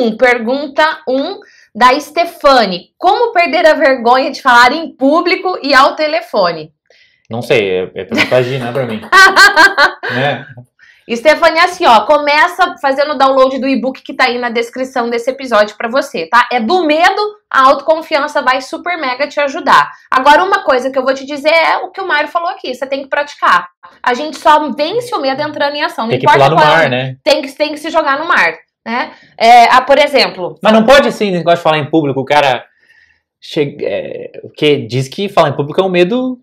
1, pergunta 1 da Stefani. Como perder a vergonha de falar em público e ao telefone? Não sei, é, é pergunta né, pra mim. né? assim, ó, começa fazendo o download do e-book que tá aí na descrição desse episódio para você, tá? É do medo, a autoconfiança vai super mega te ajudar. Agora, uma coisa que eu vou te dizer é o que o Mário falou aqui, você tem que praticar. A gente só vence o medo entrando em ação. Não tem que pular no é mar, é. né? Tem que, tem que se jogar no mar. Né? É, ah, por exemplo. Mas não pode assim negócio de falar em público, o cara. Chega, é, porque diz que falar em público é um medo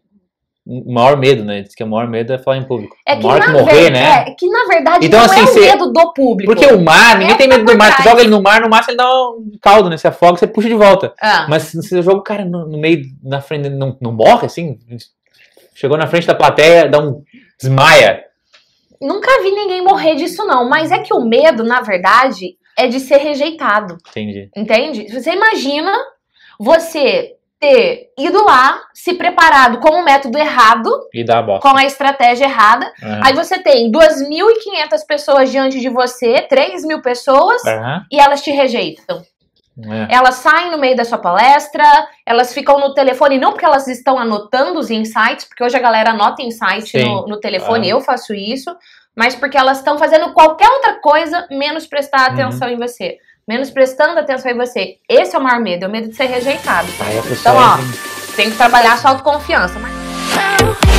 o maior medo, né? Diz que o maior medo é falar em público. É que, que morrer, ver, né? É, que na verdade então, não assim, é o medo do público. Porque o mar, ninguém é tem medo do mar. Você joga ele no mar, no mar você dá um caldo, né? Você afoga, você puxa de volta. Ah. Mas se você joga o cara no, no, meio, na frente, não, não morre, assim? Chegou na frente da plateia, dá um desmaia nunca vi ninguém morrer disso, não. Mas é que o medo, na verdade, é de ser rejeitado. Entendi. Entende? Você imagina você ter ido lá, se preparado com o método errado. E dar a bosta. Com a estratégia errada. Uhum. Aí você tem 2.500 pessoas diante de você, 3.000 mil pessoas, uhum. e elas te rejeitam. É. Elas saem no meio da sua palestra, elas ficam no telefone, não porque elas estão anotando os insights, porque hoje a galera anota insights no, no, telefone, ah. eu faço isso, mas porque elas estão fazendo qualquer outra coisa menos prestar uhum. atenção uhum. em você. Menos prestando atenção em você. Esse é o maior medo, é o medo de ser rejeitado. então, ó, é... tem que trabalhar a sua autoconfiança. Mas...